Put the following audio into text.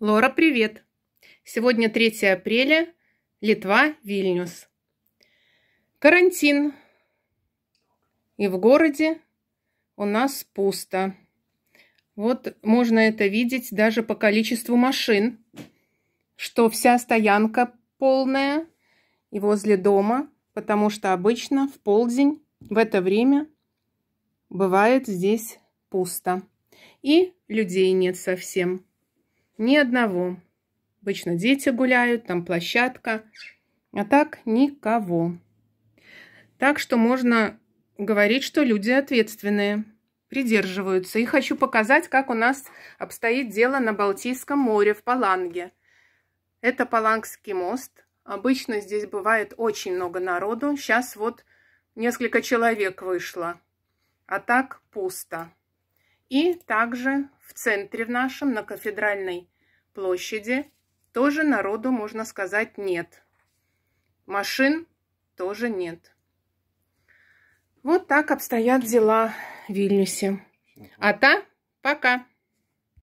Лора, привет! Сегодня 3 апреля, Литва, Вильнюс. Карантин. И в городе у нас пусто. Вот можно это видеть даже по количеству машин, что вся стоянка полная и возле дома, потому что обычно в полдень в это время бывает здесь пусто. И людей нет совсем. Ни одного. Обычно дети гуляют, там площадка. А так никого. Так что можно говорить, что люди ответственные, придерживаются. И хочу показать, как у нас обстоит дело на Балтийском море в Паланге. Это Палангский мост. Обычно здесь бывает очень много народу. Сейчас вот несколько человек вышло. А так пусто. И также в центре в нашем, на кафедральной площади, тоже народу, можно сказать, нет. Машин тоже нет. Вот так обстоят дела в Вильнюсе. А та пока.